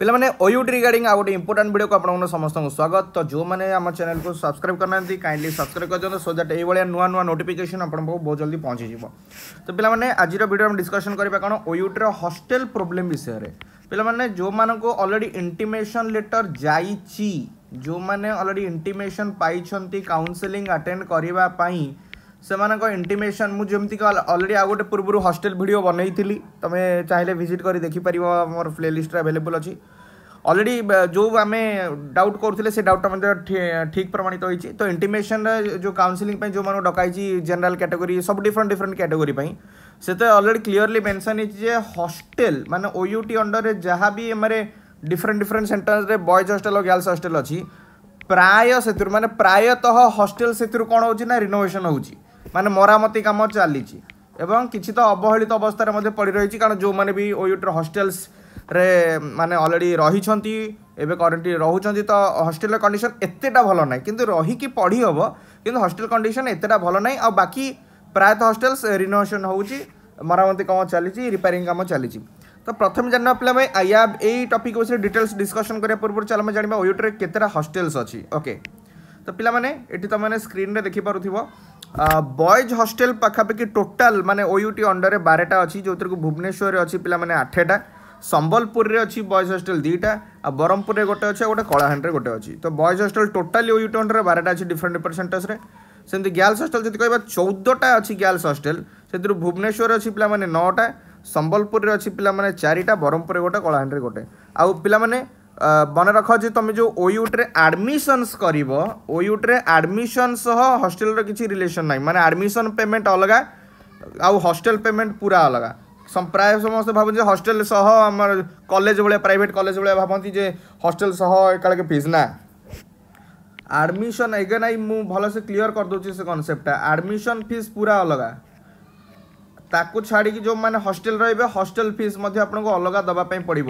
ପିଲାମାନେ ଓ you regarding ଆଉ ଗୋଟେ ଇମ୍ପୋର୍ଟାଣ୍ଟ ଭିଡ଼ିଓକୁ ଆପଣଙ୍କୁ ସମସ୍ତଙ୍କୁ ସ୍ୱାଗତ ତ ଯେଉଁମାନେ ଆମ ଚ୍ୟାନେଲକୁ ସବସ୍କ୍ରାଇବ୍ କରିନାହାନ୍ତି କାଇଣ୍ଡଲି ସବସ୍କ୍ରାଇବ୍ କରିଦିଅନ୍ତୁ ସୋ ଦ୍ୟାଟ୍ ଏଇଭଳିଆ ନୂଆ ନୂଆ ନୋଟିଫିକେସନ୍ ଆପଣଙ୍କୁ ବହୁତ ଜଲ୍ଦି ପହଞ୍ଚିଯିବ ତ ପିଲାମାନେ ଆଜିର ଭିଡ଼ିଓ ଆମେ ଡିସ୍କସନ୍ କରିବା କ'ଣ ଓ ହଷ୍ଟେଲ୍ ପ୍ରୋବ୍ଲେମ୍ ବିଷୟରେ ପିଲାମାନେ ଯେଉଁମାନଙ୍କୁ ଅଲରେଡ଼ି ଇଣ୍ଟିମେସନ୍ ଲେଟର୍ ଯାଇଛି ଯେଉଁମାନେ ଅଲରେଡ଼ି ଇଣ୍ଟିମେସନ୍ ପାଇଛନ୍ତି କାଉନସେଲିଂ ଆଟେଣ୍ଡ କରିବା ପାଇଁ से इंटिमेसन मुझे अलरेडी आउ गए पूर्व हस्टेल भिड बनई तुम्हें चाहिए भिजिट कर देखिपर मोर प्लेलीस्ट आभेलेबुल अच्छी अलरेडी जो आम डाउट करुले से डाउट मैं ठीक प्रमाणित होती तो इंटीमेसन जो काउनसिलिंग जो मैं डकई जेनराल कैटेगोरी सब डिफरेन्ट डिफरेन्ट कैटेगोरी से तो अलरेडी क्लीयरली मेनसन हो हस्टेल मैंने ओयूटी अंडर में जहाँ भी एम different different centres boys hostel और गर्ल्स हस्टेल अच्छी प्राय से मैंने प्रायतः हस्टेल से कौन हो रिनोवेशन हो ମାନେ ମରାମତି କାମ ଚାଲିଛି ଏବଂ କିଛି ତ ଅବହେଳିତ ଅବସ୍ଥାରେ ମଧ୍ୟ ପଡ଼ି ରହିଛି କାରଣ ଯେଉଁମାନେ ବି ଓୟୁଟିର ହଷ୍ଟେଲ୍ସରେ ମାନେ ଅଲରେଡ଼ି ରହିଛନ୍ତି ଏବେ କରେଣ୍ଟଲି ରହୁଛନ୍ତି ତ ହଷ୍ଟେଲ୍ର କଣ୍ଡିସନ୍ ଏତେଟା ଭଲ ନାହିଁ କିନ୍ତୁ ରହିକି ପଢ଼ି ହେବ କିନ୍ତୁ ହଷ୍ଟେଲ୍ କଣ୍ଡିସନ୍ ଏତେଟା ଭଲ ନାହିଁ ଆଉ ବାକି ପ୍ରାୟତଃ ହଷ୍ଟେଲ୍ସ ରିନୋଭେସନ୍ ହେଉଛି ମରାମତି କାମ ଚାଲିଛି ରିପେୟାରିଂ କାମ ଚାଲିଛି ତ ପ୍ରଥମେ ଜାଣିବା ପିଲାମାନେ ଆୟା ଏଇ ଟପିକ୍ ବିଷୟରେ ଡିଟେଲ୍ସ ଡିସ୍କସନ୍ କରିବା ପୂର୍ବରୁ ଚାଲ ଆମେ ଜାଣିବା ଓୟୁଟିରେ କେତେଟା ହଷ୍ଟେଲ୍ସ ଅଛି ଓକେ ତ ପିଲାମାନେ ଏଠି ତୁମମାନେ ସ୍କ୍ରିନ୍ରେ ଦେଖିପାରୁଥିବ বয়েজ ହଷ୍ଟେଲ ପାଖାପାଖି ଟୋଟାଲ ମାନେ ଓୟୁଟି ଅଣ୍ଡରରେ ବାରଟା ଅଛି ଯେଉଁଥିରେ ଭୁବନେଶ୍ୱରରେ ଅଛି ପିଲାମାନେ ଆଠଟା ସମ୍ବଲପୁରରେ ଅଛି ବଏଜ୍ ହଷ୍ଟେଲ ଦୁଇଟା ଆଉ ବ୍ରହ୍ମପୁରରେ ଗୋଟେ ଅଛି ଆଉ ଗୋଟେ କଳାହାଣ୍ଡିରେ ଗୋଟେ ଅଛି ତ ବଏଜ୍ ହଷ୍ଟେଲ ଟୋଟାଲି ଓୟୁଟି ଅଣ୍ଡରରେ ବାରଟା ଅଛି ଡିଫରେଣ୍ଟ ପରସେଣ୍ଟେଜରେ ସେମିତି ଗାର୍ଲସ୍ ହଷ୍ଟେଲ ଯଦି କହିବା ଚଉଦଟା ଅଛି ଗାର୍ଲସ୍ ହଷ୍ଟେଲ ସେଥିରୁ ଭୁବନେଶ୍ୱରରେ ଅଛି ପିଲାମାନେ ନଅଟା ସମ୍ବଲପୁରରେ ଅଛି ପିଲାମାନେ ଚାରିଟା ବ୍ରହ୍ମପୁରରେ ଗୋଟେ କଳାହାଣ୍ଡିରେ ଗୋଟେ ଆଉ ପିଲାମାନେ ମନେ ରଖ ଯେ ତୁମେ ଯେଉଁ ଓୟୁଟ୍ରେ ଆଡ଼ମିସନ୍ସ କରିବ ଓୟୁଟ୍ରେ ଆଡ଼ମିସନ୍ ସହ ହଷ୍ଟେଲର କିଛି ରିଲେସନ୍ ନାହିଁ ମାନେ ଆଡ଼ମିସନ୍ ପେମେଣ୍ଟ ଅଲଗା ଆଉ ହଷ୍ଟେଲ ପେମେଣ୍ଟ ପୁରା ଅଲଗା ପ୍ରାୟ ସମସ୍ତେ ଭାବନ୍ତି ଯେ ହଷ୍ଟେଲ ସହ ଆମର କଲେଜ ଭଳିଆ ପ୍ରାଇଭେଟ୍ କଲେଜ ଭଳିଆ ଭାବନ୍ତି ଯେ ହଷ୍ଟେଲ ସହ ଏକାଳକେ ଫିସ୍ ନା ଆଡ଼ମିସନ୍ ଏଗେନ୍ ଆଇ ମୁଁ ଭଲସେ କ୍ଲିଅର୍ କରିଦେଉଛି ସେ କନସେପ୍ଟଟା ଆଡ଼ମିସନ୍ ଫିସ୍ ପୁରା ଅଲଗା ତାକୁ ଛାଡ଼ିକି ଯେଉଁମାନେ ହଷ୍ଟେଲ ରହିବେ ହଷ୍ଟେଲ ଫିସ୍ ମଧ୍ୟ ଆପଣଙ୍କୁ ଅଲଗା ଦେବା ପାଇଁ ପଡ଼ିବ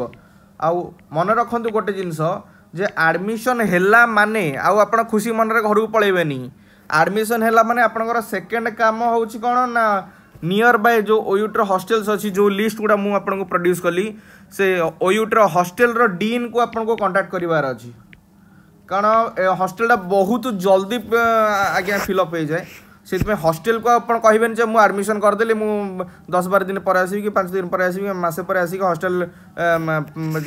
আউ মনে রাখতু গোটে জিনিস যে আডমিশন হেলা মানে আউ আপনার খুশি মনে ঘরক পলাইবেনি আডমিশন হেলা মানে আপনার সেকেন্ড কাম হচ্ছে কোণ না নিয়র বাই যে ওୟୁଟ୍ର ହଷ୍ଟେଲ୍ସ ଅଛି ଯେଉଁ ଲିଷ୍ଟ ଗୁଡ଼ା ମୁଁ ଆପଣଙ୍କୁ ପ୍ରଡ୍ୟୁସ୍ କଲି ସେ ଓୟୁଟ୍ର ହଷ୍ଟେଲ୍ର ଡିନ୍କୁ ଆପଣଙ୍କୁ କଣ୍ଟାକ୍ଟ କରିବାର ଅଛି କାରଣ ହଷ୍ଟେଲ୍ଟା ବହୁତ ଜଲ୍ଦି ଆଜ୍ଞା ଫିଲ୍ଅପ୍ ହୋଇଯାଏ ᱥᱮᱛᱮમે ഹോസ്റ്റൽ কো আপন কইবেন যে মু এডমিশন কর দেলে মু 10 बार दिन পর আসি কি 5 दिन পর আসি কি মাসে পর আসি কি ഹോസ്റ്റল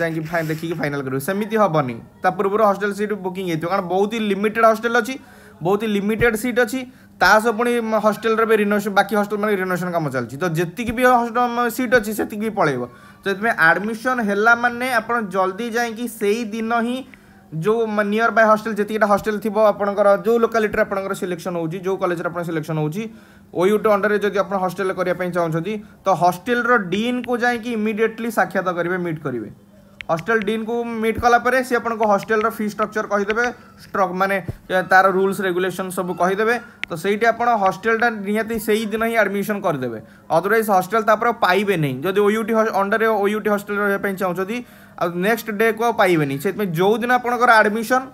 যাই কি ফাইন দেখি কি ফাইনাল করি সমিতি হবনি তা পূর্ব হস্টেল সিট বুকিং হতো কারণ বহুতই লিমিটেড হস্টেল আছে বহুতই লিমিটেড সিট আছে তা সপনি হস্টেল রে রিনো বাকি হস্টেল মানে রিনোশন কাম চলছি তো জেতকি বি হস্টেল সিট আছে সেতকি পળેব জেতমে এডমিশন হেলা মানে আপন জলদি যাই কি সেই দিনই जो नियर बाय हस्टेल जितकीटा हस्टेल थी आपंकर जो लोकालीटर आपंकर सिलेक्शन हो जो कलेज सिलेक्शन होईयूटी अंडर जब आप हस्टेल करने चाहते तो हस्टेल डीन को जाकि इमिडिएटली साक्षात करेंगे मिट करेंगे हस्टेल डीन को मिट कला सी आपन को हस्टेल फी स्ट्रक्चर कहीदेवे स्ट्रक माने तार रूल्स रेगुलेशन सब कहीदेवे तो सही आप हस्टेलटा निहाती से दिन ही आडमिशन करदे अदरवैज हस्टेल पाइबे नहीं जब ओयूटी अंडर ओयूटी हस्टेल रहा चाहते आ नेक्स्ट डे को पाइबे से जो दिन आप आडमिशन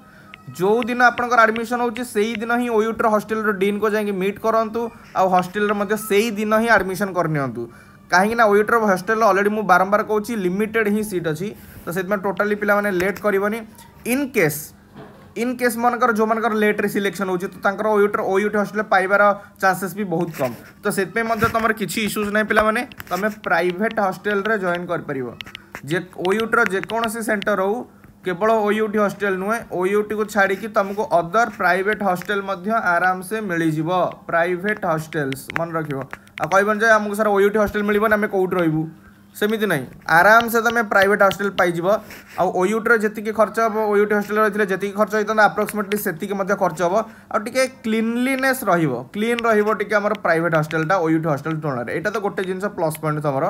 जो दिन आप आपमिशन होदिन ही ओयुट्र हस्टेल डीन को जाए मिट कर आउ हस्टेल से दिन ही आडमिशन करनी कहीं ओयुट्र हस्टेल अलरेडी मुझे बारंबार कौन लिमिटेड ही सीट अच्छी तो से टोटाली पाने लेट कर इनकेस इनकेस मर जो मर लेट सिलेक्शन तो ओयूटर ओयुट हस्टेल पाइबार चान्सेस भी बहुत कम तो से तुम किसी इश्यूज ना पे तुम प्राइट हस्टेल जॉन करपरूर ଯେ ଓୟୁଟିର ଯେକୌଣସି ସେଣ୍ଟର ହେଉ କେବଳ ଓୟୁଟି ହଷ୍ଟେଲ ନୁହେଁ ଓୟୁଟିକୁ ଛାଡ଼ିକି ତୁମକୁ ଅଦର ପ୍ରାଇଭେଟ୍ ହଷ୍ଟେଲ ମଧ୍ୟ ଆରାମସେ ମିଳିଯିବ ପ୍ରାଇଭେଟ୍ ହଷ୍ଟେଲ୍ସ ମନେ ରଖିବ ଆଉ କହିବନି ଯେ ଆମକୁ ସାର୍ ଓୟୁଟି ହଷ୍ଟେଲ ମିଳିବନି ଆମେ କେଉଁଠି ରହିବୁ ସେମିତି ନାହିଁ ଆରାମସେ ତୁମେ ପ୍ରାଇଭେଟ୍ ହଷ୍ଟେଲ ପାଇଯିବ ଆଉ ଓୟୁଟିର ଯେତିକି ଖର୍ଚ୍ଚ ହେବ ଓୟୁଟି ହଷ୍ଟେଲ ରହିଥିଲେ ଯେତିକି ଖର୍ଚ୍ଚ ହେଇଥାନ୍ତା ଆପ୍ରୋକ୍ସିମେଟଲି ସେତିକି ମଧ୍ୟ ଖର୍ଚ୍ଚ ହେବ ଆଉ ଟିକେ କ୍ଲିନଲିନେସ୍ ରହିବ କ୍ଲିନ୍ ରହିବ ଟିକେ ଆମର ପ୍ରାଇଭେଟ୍ ହଷ୍ଟେଲଟା ଓୟୁଟି ହଷ୍ଟେଲ ତୁଳନାରେ ଏଇଟା ତ ଗୋଟେ ଜିନିଷ ପ୍ଲସ୍ ପଏଣ୍ଟ ତୁମର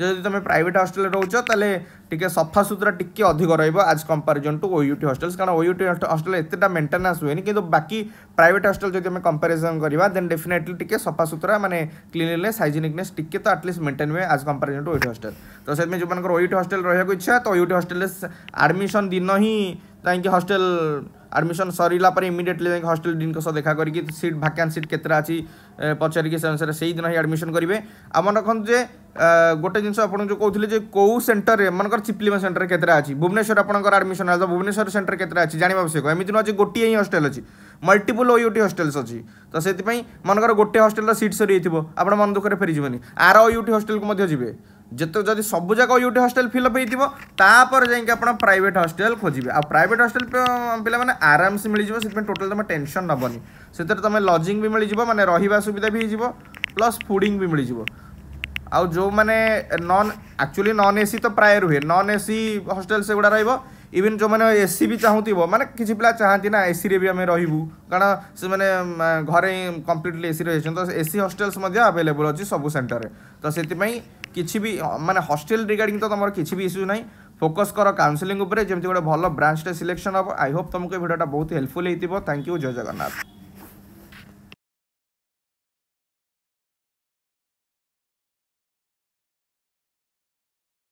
जदि तुम प्राइट हस्टेल रोच तेल टी सफा सुतरा टी अधिक आज comparison to OUT hostels कारण ओयू टी हस्टेल एत मेन्टेनान्स हुए कि बाकी प्राइट हस्टेल जब कंपेरिजन करवा देन डेफिनेटली टी सफा सुतरा मैंने क्लीनने सैजेनिकने टे तो आटलिस्ट मेन्टेन हुए आज कंपेरिजन टू ओयू हस्टेल तो से जो मैं ओयू टी हस्टेल रहा इच्छा तो ओयू टी हस्टेल आडमिशन दिन ही कहीं हस्टेल ଆଡ଼ମିସନ୍ ସରିଲା ପରେ ଇମିଡ଼ିଏଟଲି ଯାଇକି ହଷ୍ଟେଲ ଡିନ୍ଙ୍କ ସହ ଦେଖା କରିକି ସିଟ୍ ଭାକାନ୍ ସିଟ୍ କେତେଟା ଅଛି ପଚାରିକି ସେ ଅନୁସାରେ ସେଇଦିନ ହିଁ ଆଡ଼ମିସନ୍ କରିବେ ଆଉ ମନେ ରଖନ୍ତୁ ଯେ ଗୋଟେ ଜିନିଷ ଆପଣ ଯେଉଁ କହୁଥିଲେ ଯେ କେଉଁ ସେଣ୍ଟରରେ ମନେକର ଚିପ୍ଲିମା ସେଣ୍ଟର କେତେଟା ଅଛି ଭୁବନେଶ୍ୱର ଆପଣଙ୍କର ଆଡ଼ମିସନ୍ ହେଲା ତ ଭୁବନେଶ୍ୱର ସେଣ୍ଟର କେତେଟା ଅଛି ଜାଣିବା ଆବଶ୍ୟକ ଏମିତି ନୁହଁ ଯେ ଗୋଟିଏ ହିଁ ହଷ୍ଟେଲ ଅଛି ମଲ୍ଟିପୁଲ୍ ୟୁଟି ହଷ୍ଟେଲ୍ସ ଅଛି ତ ସେଥିପାଇଁ ମନେକର ଗୋଟେ ହଷ୍ଟେଲର ସିଟ୍ ସରିଯାଇଥିବ ଆପଣ ମନ ଦୁଃଖରେ ଫେରିଯିବେନି ଆର ଓ ୟୁଟି ହଷ୍ଟେଲକୁ ମଧ୍ୟ ଯିବେ যেত যদি সবুজাক ইউটি হস্টেল ফিলঅপ হয়েছিল তাপরে যাই আপনার প্রাইভেট হস্টেল খোঁজবে আর প্রাইভেট হস্টেল পিলা মানে আরামসে মিলিযোগ সেপাই টোটাল তুমি টেনশন নবনি সেতরে তুমি লজিং বি মিলিযোগ মানে রহবা সুবিধা বি হয়ে প্লস ফুডিং বি মিলিযোগ আউ যে নন আকচুয়ালি নন এসি তো প্রায় রুহে নন এসি হস্টেল সেগুড়া রহব ইভেন যে এসি বি চাহুব মানে কিছু পিলা চাহাতে না এসি রে বি আমি রহবু কারণ সে ঘরে কমপ্লিটলি এসি রয়েছেন তো এসি হস্টেলস আভেলেবল অছি সবু সেন্টরে তো সেই କିଛି ବି ମାନେ ହଷ୍ଟେଲ ରିଗାର୍ଡିଂ ତ ତୁମର କିଛି ବି ଇସ୍ୟୁ ନାହିଁ ଫୋକସ୍ କର କାଉନସିଲିଂ ଉପରେ ଯେମିତି ଗୋଟେ ଭଲ ବ୍ରାଞ୍ଚଟେ ସିଲେକ୍ସନ୍ ହେବ ଆଇ ହୋପ୍ ତୁମକୁ ଏ ଭିଡ଼ିଓଟା ବହୁତ ହେଲ୍ପଫୁଲ୍ ହେଇଥିବ ଥ୍ୟାଙ୍କ ୟୁ ଜୟ ଜଗନ୍ନାଥ